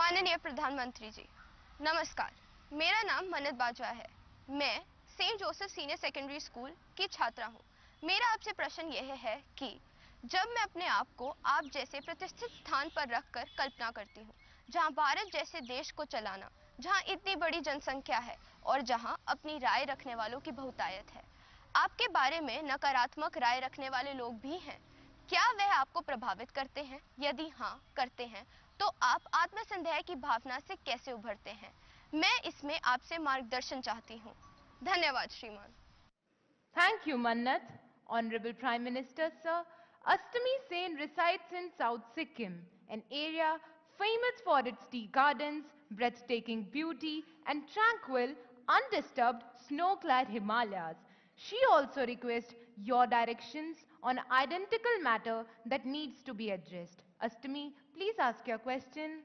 माननीय प्रधानमंत्री जी नमस्कार मेरा नाम मनत बाजवा है मैं Saint Joseph senior secondary school की छात्रा हूँ मेरा आपसे प्रश्न यह है कि जब मैं अपने आप को आप जैसे प्रतिष्ठित स्थान पर रखकर कल्पना करती हूँ जहाँ भारत जैसे देश को चलाना जहाँ इतनी बड़ी जनसंख्या है और जहाँ अपनी राय रखने वालों की बहुतायत है आपके बारे में नकारात्मक राय रखने वाले लोग भी हैं क्या वह आपको प्रभावित करते हैं यदि हाँ करते हैं तो आप आत्मसंदेह की भावना से कैसे उभरते हैं मैं इसमें आपसे मार्गदर्शन चाहती हूँ धन्यवाद श्रीमान thank you Mannat honourable prime minister sir Ashtami Sen resides in south Sikkim an area famous for its tea gardens breathtaking beauty and tranquil undisturbed snow clad Himalaya she also request your directions on identical matter that needs to be addressed. Astami, please ask your question.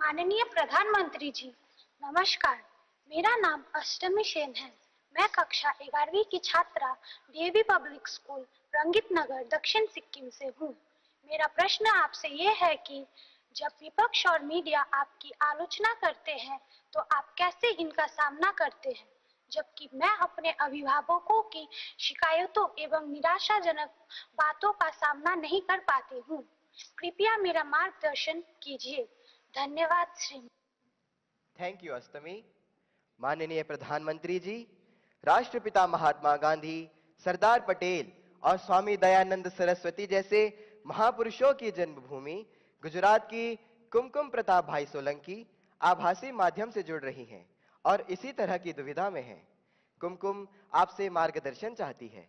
माननीय प्रधानमंत्री जी नमस्कार मेरा नाम अष्टमी सेन है मैं कक्षा ग्यारहवीं की छात्रा DAV public school Rangit Nagar दक्षिण सिक्किम से हूँ मेरा प्रश्न आपसे ये है कि जब विपक्ष और मीडिया आपकी आलोचना करते हैं तो आप कैसे इनका सामना करते हैं जबकि मैं अपने अभिभावकों की शिकायतों एवं निराशाजनक बातों का सामना नहीं कर पाती हूँ कृपया मेरा मार्गदर्शन कीजिए धन्यवाद श्री थैंक यू अष्टमी माननीय प्रधानमंत्री जी राष्ट्रपिता महात्मा गांधी सरदार पटेल और स्वामी दयानंद सरस्वती जैसे महापुरुषों की जन्मभूमि गुजरात की कुमकुम प्रताप भाई सोलंकी आभासी माध्यम से जुड़ रही हैं और इसी तरह की दुविधा में है कुमकुम आपसे मार्गदर्शन चाहती है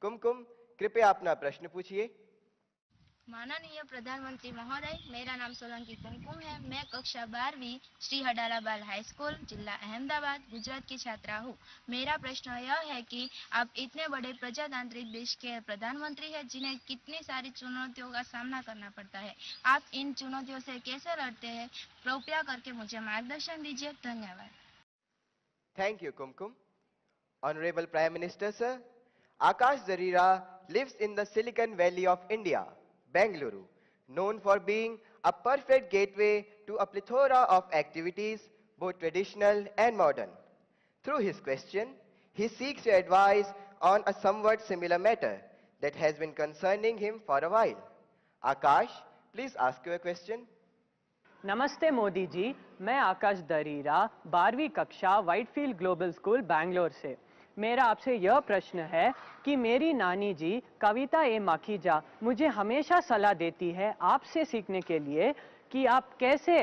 कुमकुम कृपया अपना प्रश्न पूछिए माननीय प्रधानमंत्री महोदय मेरा नाम सोलंकी कुमकुम है मैं कक्षा बारहवीं श्री हडालाबाल हाई स्कूल जिला अहमदाबाद गुजरात की छात्रा हूँ मेरा प्रश्न यह है कि आप इतने बड़े प्रजातांत्रिक देश के प्रधानमंत्री हैं जिन्हें कितनी सारी चुनौतियों का सामना करना पड़ता है आप इन चुनौतियों से कैसे लड़ते हैं कृपया करके मुझे मार्गदर्शन दीजिए धन्यवाद Thank you, Kumkum. Honorable Prime Minister, sir, Akash Zarira lives in the Silicon Valley of India, Bangalore, known for being a perfect gateway to a plethora of activities, both traditional and modern. Through his question, he seeks your advice on a somewhat similar matter that has been concerning him for a while. Akash, please ask your question. नमस्ते मोदी जी मैं आकाश दरीरा बारहवीं कक्षा Whitefield global school Bangalore से मेरा आपसे यह प्रश्न है कि मेरी नानी जी कविता ए माखीजा मुझे हमेशा सलाह देती है आपसे सीखने के लिए कि आप कैसे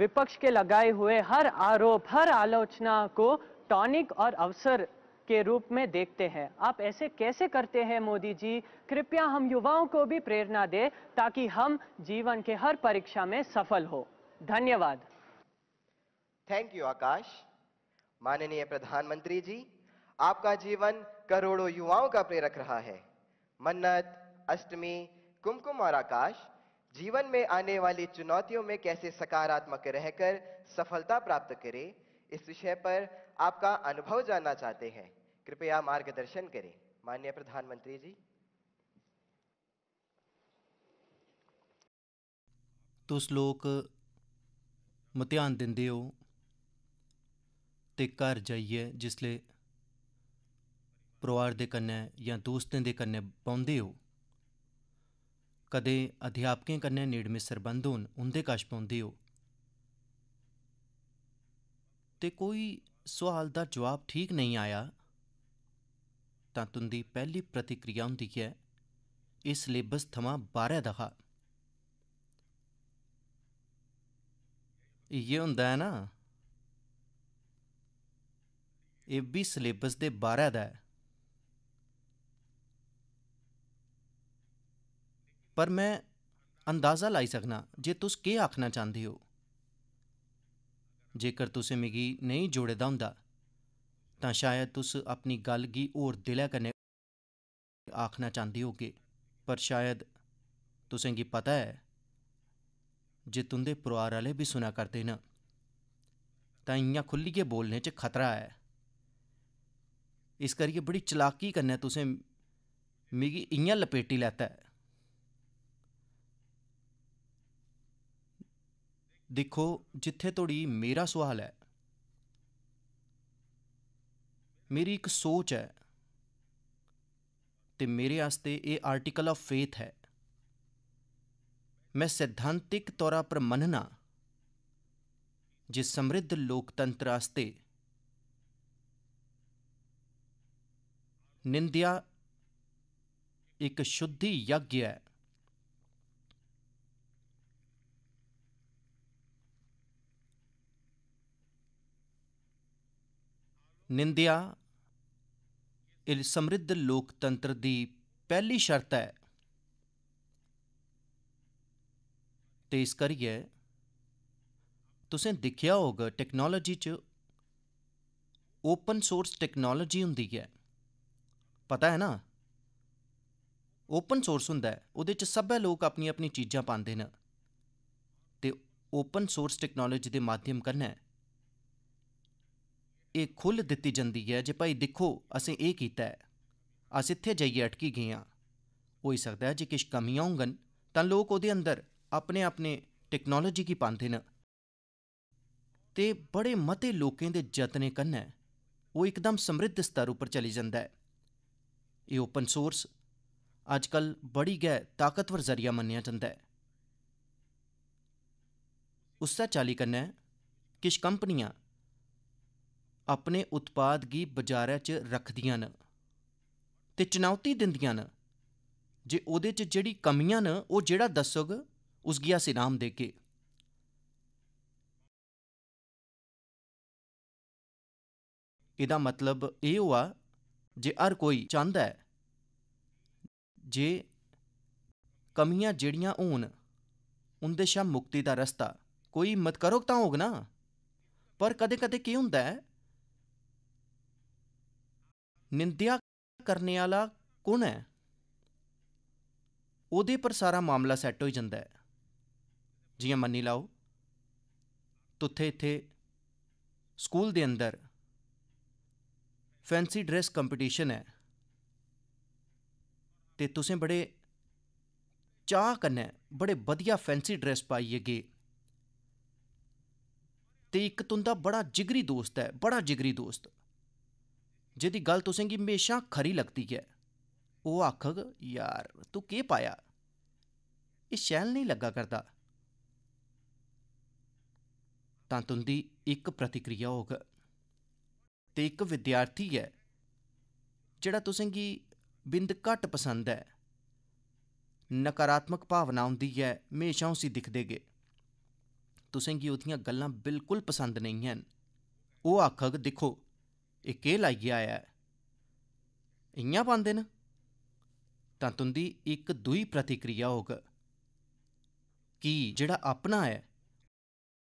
विपक्ष के लगाए हुए हर आरोप हर आलोचना को टॉनिक और अवसर के रूप में देखते हैं आप ऐसे कैसे करते हैं मोदी जी कृपया हम युवाओं को भी प्रेरणा दे ताकि हम जीवन के हर परीक्षा में सफल हो धन्यवाद थैंक यू आकाश माननीय प्रधानमंत्री जी आपका जीवन करोड़ों युवाओं का प्रेरक रहा है मन्नत अष्टमी कुमकुम और आकाश जीवन में आने वाली चुनौतियों में कैसे सकारात्मक रहकर सफलता प्राप्त करें इस विषय पर आपका अनुभव जानना चाहते हैं कृपया मार्गदर्शन करें माननीय प्रधानमंत्री जी तुस लोग मतेहान दिंदे हो ते घर जाइए जिसलै परिवार दे कन्नै जां दोस्तें दे कन्नै बौंह्दे हो कदें अध्यापकें कन्नै नेड़मे सरबंध होन उं'दे कश पौंदे हो ते कोई सोआल दा जवाब ठीक नहीं आया ਤਾਂ ਤੁੰਦੀ ਪਹਿਲੀ ਪ੍ਰਤੀਕਿਰਿਆ ਹੁੰਦੀ ਹੈ ਇਸ ਸਿਲੇਬਸ ਥਮਾ ਬਾਰੇ ਦਹਾ ਇਹ ਹੁੰਦਾ ਹੈ ਨਾ ਇਹ ਵੀ ਸਿਲੇਬਸ ਦੇ ਬਾਰੇ ਦਾ ਹੈ ਪਰ ਮੈਂ ਅੰਦਾਜ਼ਾ ਲਾਈ ਸਕਣਾ ਜੇ ਤੁਸੀਂ ਕੀ ਆਖਣਾ ਚਾਹੁੰਦੇ ਹੋ ਜੇਕਰ ਤੁਸੀਂ ਮਿਗੀ ਨਹੀਂ ਜੋੜੇਦਾ ਹੁੰਦਾ तां शायद तुस अपनी गल्ल गी होर दिलै कन्नै आखना चांह्दे होगे पर शायद तुसेंगी पता ऐ जे तुं'दे परोआर आह्ले बी सुना करदे न तां इ'यां खु'ल्लियै बोलने च खतरा ऐ इस करियै बड़ी चलाकी कन्नै तुसें मिगी इ'यां लपेटी लैता ऐ दिक्खो जित्थै धोड़ी मेरा सोआल ऐ मेरी एक सोच है ते मेरे आस्ते ये आर्टिकल ऑफ फेथ है मैं सिद्धांतिक तौरा पर मनना जे समृद्ध लोकतंत्र आस्ते निंदिया एक शुद्धि यज्ञ है निंदिया ਇਹ ਸਮਰਿੱਧ ਲੋਕਤੰਤਰ ਦੀ ਪਹਿਲੀ ਸ਼ਰਤ ਹੈ ਤੇ ਇਸ ਕਰੀਏ ਤੁਸੀਂ ਦੇਖਿਆ ਹੋਗਾ ਟੈਕਨੋਲੋਜੀ 'ਚ ਓਪਨ ਸੋਰਸ ਟੈਕਨੋਲੋਜੀ ਹੁੰਦੀ ਹੈ ਪਤਾ ਹੈ ਨਾ ਓਪਨ ਸੋਰਸ ਹੁੰਦਾ ਹੈ ਉਹਦੇ 'ਚ ਸਭੇ ਲੋਕ ਆਪਣੀ ਆਪਣੀ ਚੀਜ਼ਾਂ ਪਾਉਂਦੇ ਨੇ ਤੇ ਓਪਨ ਸੋਰਸ ਟੈਕਨੋਲੋਜੀ ਦੇ ਮਾਧਿਅਮ ਕਰਨਾ ਇਹ ਖੁੱਲ ਦਿੱਤੀ ਜਾਂਦੀ ਹੈ ਜੇ ਭਾਈ ਦੇਖੋ ਅਸੀਂ ਇਹ ਕੀਤਾ ਹੈ ਅਸੀਂ ਇੱਥੇ ਜਾਈਏ ਅਟਕੀ ਗਏ ਆ ਹੋ ਹੀ ਸਕਦਾ ਹੈ ਜੇ ਕਿਸ ਕਮੀਆਂ ਹੋਣਗਨ ਤਾਂ ਲੋਕ ਉਹਦੇ ਅੰਦਰ ਆਪਣੇ ਆਪਣੇ ਟੈਕਨੋਲੋਜੀ ਕੀ ਪਾਉਂਦੇ ਨੇ ਤੇ ਬੜੇ ਮਤੇ ਲੋਕਾਂ ਦੇ ਯਤਨੇ ਕੰਨੈ ਉਹ ਇੱਕਦਮ ਸਮਰਿੱਧ ਸਤਰ ਉੱਪਰ ਚਲੀ ਜਾਂਦਾ ਹੈ ਇਹ ਓਪਨ ਸੋਰਸ ਅੱਜਕੱਲ ਬੜੀ ਗੈ ਤਾਕਤਵਰ ਜ਼ਰੀਆ ਮੰਨਿਆ ਜਾਂਦਾ ਹੈ ਉਸਾ ਚਾਲੀ ਕੰਨੈ ਕਿਸ ਕੰਪਨੀਆਂ ਆਪਣੇ ਉਤਪਾਦ ਗੀ ਬਾਜ਼ਾਰਾਂ 'ਚ ਰੱਖਦੀਆਂ ਨੇ ਤੇ ਚੁਣੌਤੀ ਦਿੰਦੀਆਂ ਨੇ ਜੇ ਉਹਦੇ 'ਚ ਜਿਹੜੀ ਕਮੀਆਂ ਨੇ ਉਹ ਜਿਹੜਾ ਦੱਸੋਗ ਉਸ ਗਿਆ ਸੇ ਨਾਮ ਦੇ ਕੇ ਇਹਦਾ ਮਤਲਬ ਇਹ ਹੋਆ ਜੇ ਹਰ ਕੋਈ ਚਾਹਦਾ ਹੈ ਜੇ ਕਮੀਆਂ ਜਿਹੜੀਆਂ ਹੋਣ ਉਹਦੇ ਸ਼ਾ ਮੁਕਤੀ ਦਾ ਰਸਤਾ ਕੋਈ ਮਤ ਕਰੋਗ ਤਾਂ ਹੋਗ ਨਾ ਪਰ ਕਦੇ ਕਦੇ ਕੀ ਹੁੰਦਾ ਹੈ ਨਿੰਦਿਆ ਕਰਨ ਵਾਲਾ ਕੌਣ ਹੈ ਉਹਦੇ ਪਰ ਸਾਰਾ ਮਾਮਲਾ ਸੈੱਟ ਹੋ ਜਾਂਦਾ ਹੈ ਜਿਵੇਂ ਮੰਨੀ ਲਾਓ ਤੁੱਥੇ ਇੱਥੇ ਸਕੂਲ ਦੇ ਅੰਦਰ ਫੈਂਸੀ ਡਰੈਸ ਕੰਪੀਟੀਸ਼ਨ ਹੈ ਤੇ ਤੁਸੀਂ ਬੜੇ ਚਾਹ ਕਨੇ ਬੜੇ ਵਧੀਆ ਫੈਂਸੀ ਡਰੈਸ ਪਾਈ ਹੈਗੇ ਤੇ ਇੱਕ ਤੁੰਦਾ ਬੜਾ ਜਿਗਰੀ ਦੋਸਤ ਹੈ ਬੜਾ ਜਿਗਰੀ ਦੋਸਤ जेह्दी गल्ल तुसेंगी म्हेशां खरी लगती है ओह् आखग यार तू केह् पाया एह् शैल नहीं लग्गा करदा तां तुं'दी इक प्रतिक्रिया होग ते इक विद्यार्थी ऐ जेह्ड़ा तुसेंगी बिंद घट्ट पसंद ऐ नकारात्मक भावना औंदी ऐ म्हेशां उसी दिखदे गे तुसेंगी ओह्दियां गल्लां बिल्कुल पसंद नहीं हैन ओह् आखग दिक्खो ਇਹ ਕੀ ਲਾਈਏ ਆਇਆ ਇੰਨਾ ਪਾਉਂਦੇ ਨਾ ਤਾਂ ਤੁੰਦੀ ਇੱਕ ਦੂਈ ਪ੍ਰਤੀਕਿਰਿਆ ਹੋਗ ਕਿ ਜਿਹੜਾ ਆਪਣਾ ਹੈ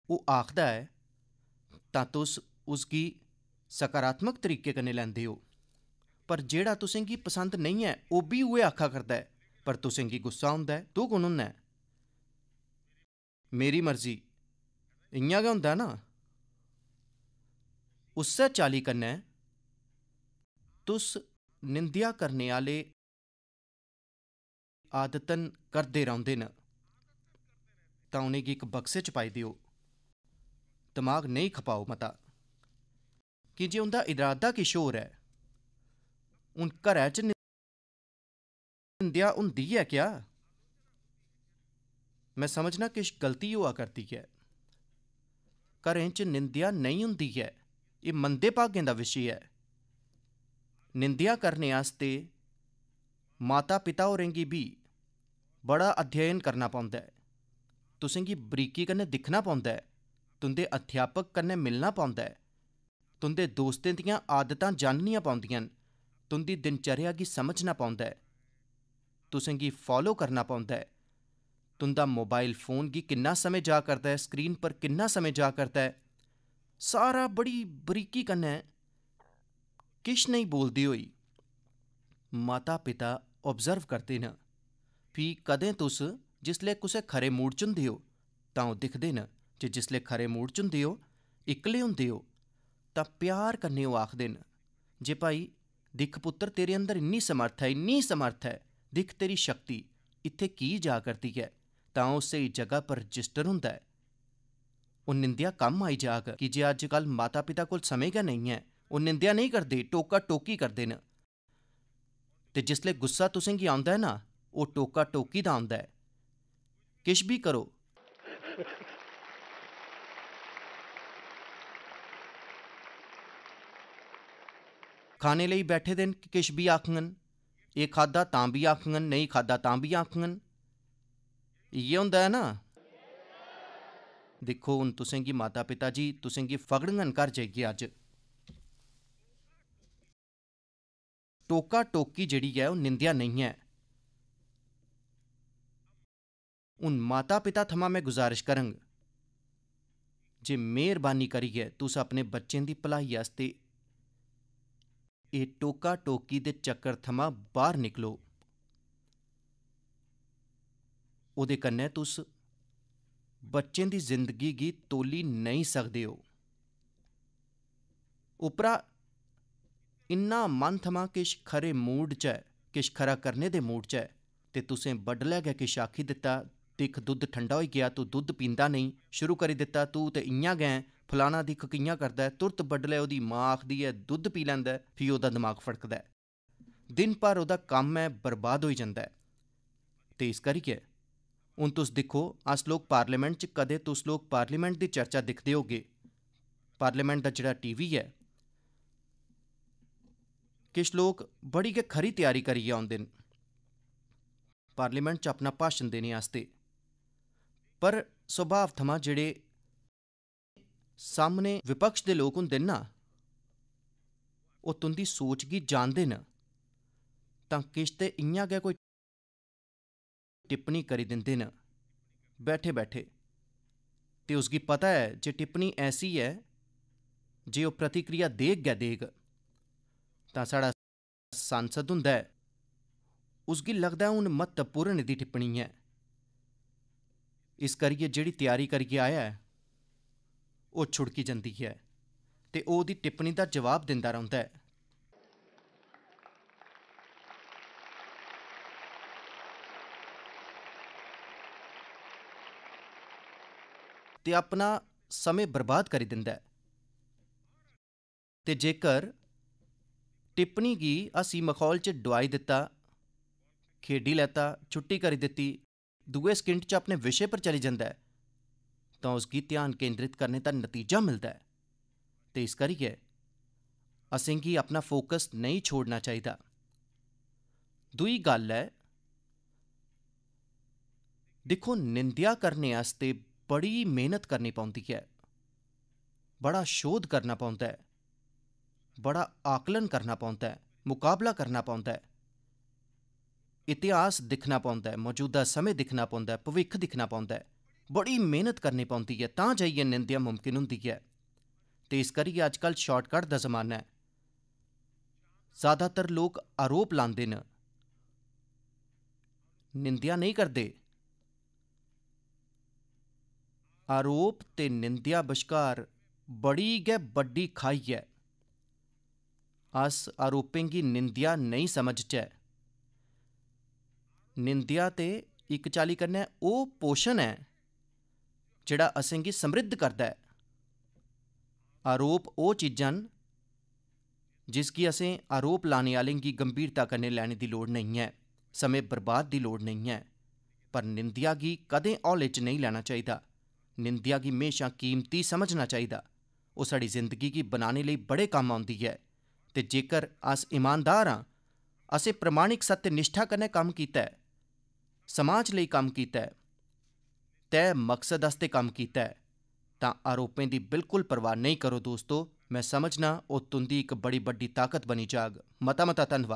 ਉਹ ਆਖਦਾ ਹੈ ਤਾਂ ਤੁਸ ਕੀ ਸਕਾਰਾਤਮਕ ਤਰੀਕੇ ਕਨੇ ਲੈਂਦੇ ਹੋ ਪਰ ਜਿਹੜਾ ਤੁਸੀਂ ਕੀ ਪਸੰਦ ਨਹੀਂ ਹੈ ਉਹ ਵੀ ਉਹ ਆਖਾ ਕਰਦਾ ਹੈ ਪਰ ਤੁਸੀਂ ਕੀ ਗੁੱਸਾ ਹੁੰਦਾ ਹੈ ਤੂੰ ਕੌਣ ਹੈ ਮੇਰੀ ਮਰਜ਼ੀ ਇੰਨਾ ਗਿਆ ਹੁੰਦਾ ਨਾ ਉਸੇ ਚਾਲੀ ਕਨੇ तुस निंदेआ करने आह्ले आदतन करदे रौंह्दे न तां उ'नेंगी इक बक्से च पाई देओ दमाग नेईं खपाओ मता की जे उं'दा इरादा किश होर ऐ हून घरै च निंदेआ होंदी ऐ क्या में समझना किश गलती होआ करदी ऐ घरें च निंदेआ नेईं होंदी ऐ एह् मंदे भागें दा विशे ऐ निंदेआ करने आस्तै माता पिता होरें गी बड़ा अध्ययन करना पौंद तुसेंगी बरीकी कन्नै दिक्खना पौंदा तुंदे अध्यापक कन्नै मिलना पौंदा ऐ तुंदे दोस्तें दियां आदतां जाननियां पौंदियां तुंदी दिनचर्या गी समझना पौंदा ऐ तुसेंगी फालो करना पौंदा ऐ तुंदा मोबाइल फोन गी किन्ना समें जा करदा ऐ स्क्रीन पर किन्ना समय जा करदा ऐ सारा बड़ी बरीकी कन्नै किश नहीं बोलदी होई माता पिता ऑब्जर्व करते न फ्ही कदें तुस जिसलै कुसै खरे मूड च होंदे हो तां ओह् दिखदे न जे जिसलै खरे मूड च होंदे हो इक्कले होंदे हो तां प्यार कन्नै ओह् आखदे न जे भाई दिक्ख पुत्तर तेरे अंदर इन्नी समर्थ ऐ इन्नी समर्थ ऐ दिक्ख तेरी शक्ति इत्थै की जा करदी ऐ तां ओह् स्हेई जगह पर रजिस्टर होंदा ऐ ओह् निंदेआ कम्म आई जाग की जे अज्जकल माता पिता कोल समें गै नेईं ऐ ਉਹ ਨਿੰਦਿਆ ਨਹੀਂ ਕਰਦੇ ਟੋਕਾ ਟੋਕੀ ਕਰਦੇ ਨੇ ਤੇ ਜਿਸਲੇ ਗੁੱਸਾ ਤੁਸੀਂ ਕੀ ਆਉਂਦਾ ਹੈ ਨਾ ਉਹ ਟੋਕਾ ਟੋਕੀ ਦਾ ਆਉਂਦਾ ਹੈ ਕਿਸ਼ ਵੀ ਕਰੋ ਖਾਣੇ ਲਈ ਬੈਠੇ ਦਿਨ ਕਿਸ਼ ਵੀ ਆਖਣ ਇਹ ਖਾਦਾ ਤਾਂ ਵੀ ਆਖਣ ਨਹੀਂ ਖਾਦਾ ਤਾਂ ਵੀ ਆਖਣ ਇਹ ਹੁੰਦਾ ਹੈ ਨਾ ਦੇਖੋ ਹੁਣ ਤੁਸੀਂ ਕੀ ਮਾਤਾ ਪਿਤਾ ਜੀ ਤੁਸੀਂ ਕੀ ਫਗੜਨ ਕਰ ਜਾਏਗੀ ਅੱਜ टोका टोकी जेह्ड़ी ऐ ओह् निंदेआ नेईं ऐ हून माता पिता थमां में गुजारिश करङ जे मेहरबानी करिए तुस अपने बच्चें दी भलाई आस्तै एह् टोका टोकी के चक्कर थमां बाहर निकलो ओह्दे कन्नै तुस बच्चें दी जिंदगी गी तोली नहीं सकते हो उप्परा ਇੰਨਾ ਮਨ ਥਮਾ ਕਿਸ਼ ਖਰੇ ਮੂਡ ਚ ਹੈ ਕਿਸ਼ ਖਰਾ ਕਰਨੇ ਦੇ ਮੂਡ ਚ ਹੈ ਤੇ ਤੁਸੀਂ ਬੱਡ ਲੈ ਗਿਆ ਕਿ ਸ਼ਾਖੀ ਦਿੱਤਾ ਤਿੱਖ ਦੁੱਧ ਠੰਡਾ ਹੋਈ ਗਿਆ ਤੂੰ ਦੁੱਧ ਪੀਂਦਾ ਨਹੀਂ ਸ਼ੁਰੂ ਕਰੀ ਦਿੱਤਾ ਤੂੰ ਤੇ ਇੰਆਂ ਗਏ ਫਲਾਣਾ ਦੀ ਕਕੀਆਂ ਕਰਦਾ ਤੁਰਤ ਬੱਡ ਲੈ ਉਹਦੀ ਮਾਂ ਆਖਦੀ ਹੈ ਦੁੱਧ ਪੀ ਲੈਂਦਾ ਫਿਰ ਉਹਦਾ ਦਿਮਾਗ ਫੜਕਦਾ ਦਿਨ ਪਰ ਉਹਦਾ ਕੰਮ ਹੈ ਬਰਬਾਦ ਹੋਈ ਜਾਂਦਾ ਤੇ ਇਸ ਕਰਕੇ ਉਨ ਤੁਸੀਂ ਦੇਖੋ ਅਸ ਲੋਕ ਪਾਰਲੀਮੈਂਟ 'ਚ ਕਦੇ ਤੁਸ ਲੋਕ ਪਾਰਲੀਮੈਂਟ ਦੀ ਚਰਚਾ ਦਿਖਦੇ ਹੋਗੇ ਪਾਰਲੀਮੈਂਟ ਦਾ ਜਿਹੜਾ ਟੀਵੀ ਹੈ किश लोग बड़ी गै खरी तैयारी करियै औंदे न पार्लियामेंट च अपना भाषण देने आस्तै पर स्वभाव थमां जेह्ड़े सामने विपक्ष दे लोक होंदे न ना ओह् तुंदी सोच गी जानदे न तां किश ते इ'यां गै कोई टिप्पणी करी दिंदे न बैठे बैठे ते उसगी पता ऐ जे टिप्पणी ऐसी ऐ जे ओह् प्रतिक्रिया देग गै देग तां साढ़ा सांसद हुंदा ऐ उसगी लगदा ऐ हून म्हत्तवपूर्ण एह्दी टिप्पणी ऐ इस करियै जेह्ड़ी तैयारी करियै आया ऐ ओह् छुड़की जंदी ऐ ते ओह् टिप्पणी दा जवाब दिंदा रौंह्दा ऐ ते अपना समय बर्बाद करी दिंदा ऐ ते ਟਿੱਪਣੀ ਕੀ ਅਸੀਂ ਮਖੌਲ 'ਚ ਡਵਾਈ ਦਿੱਤਾ ਖੇਡੀ ਲੈਤਾ ਛੁੱਟੀ ਕਰ ਦਿੱਤੀ ਦੂਏ ਸਕਿੰਟ 'ਚ ਆਪਣੇ ਵਿਸ਼ੇ ਪਰ ਚਲੀ ਜਾਂਦਾ ਹੈ ਤਾਂ ਉਸ ਕੀ ਧਿਆਨ ਕੇਂਦਰਿਤ ਕਰਨੇ ਦਾ ਨਤੀਜਾ ਮਿਲਦਾ ਹੈ ਤੇ ਇਸ ਕਰੀਏ ਅਸੀਂ ਕੀ ਆਪਣਾ ਫੋਕਸ ਨਹੀਂ ਛੋੜਨਾ ਚਾਹੀਦਾ ਦੂਈ ਗੱਲ ਹੈ ਦੇਖੋ ਨਿੰਦਿਆ ਕਰਨੇ ਵਾਸਤੇ ਬੜੀ ਮਿਹਨਤ ਕਰਨੀ ਪੈਂਦੀ ਹੈ ਬੜਾ ਸ਼ੋਧ ਕਰਨਾ ਪੈਂਦਾ ਹੈ ਬੜਾ ਆਕਲਨ ਕਰਨਾ ਪਉਂਦਾ ਹੈ ਮੁਕਾਬਲਾ ਕਰਨਾ ਪਉਂਦਾ ਹੈ ਇਤਿਹਾਸ ਦਿਖਣਾ ਪਉਂਦਾ ਹੈ ਮੌਜੂਦਾ ਸਮੇਂ ਦਿਖਣਾ ਪਉਂਦਾ ਹੈ ਭਵਿੱਖ ਦਿਖਣਾ ਪਉਂਦਾ ਹੈ ਬੜੀ ਮਿਹਨਤ ਕਰਨੀ ਪਉਂਦੀ ਹੈ ਤਾਂ ਜਾਈਏ ਨਿੰਦਿਆ ਮੁਮਕਿਨ ਹੁੰਦੀ ਹੈ ਤੇ ਇਸ ਕਰੀ ਅੱਜ ਕੱਲ ਸ਼ਾਰਟਕਟ ਦਾ ਜ਼ਮਾਨਾ ਹੈ ਜ਼ਿਆਦਾਤਰ ਲੋਕ ਆਰੋਪ ਲਾਉਂਦੇ ਨੇ ਨਿੰਦਿਆ ਨਹੀਂ ਕਰਦੇ ਆਰੋਪ ਤੇ ਨਿੰਦਿਆ ਵਿਚਕਾਰ ਬੜੀ ਗੈ ਵੱਡੀ ਖਾਈ ਹੈ अस आरोपें गी नहीं नेईं समझचै निंदेआ ते इक चाल्ली कन्नै है जड़ा ऐ असेंगी समृद्ध करदा ऐ आरोप ओह् चीजां न जिसगी असें आरोप लाने आह्लें गी गंभीरता कन्नै लैने की लोड़ नहीं ऐ समें बर्बाद की लोड़ नहीं है पर निंदेआ गी कदें हौले च नेईं लैना चाहिदा निंदेआ गी म्हेशां कीमती समझना चाहिए ओह् साढ़ी जिंदगी गी बनाने लेई बड़े कम्म औंदी ऐ ते जेकर अस ईमानदार आं असें प्रमाणिक सत्य निश्ठा कन्नै कम्म कीता समाज लेई कम्म कीता तय मकसद आस्तै कम्म कीता ऐ आरोपें दी बिल्कुल परवाह नहीं करो दोस्तों मैं समझना ओह् तुं'दी एक बड़ी बड़ी ताकत बनी जाग मता मता धन्नवाद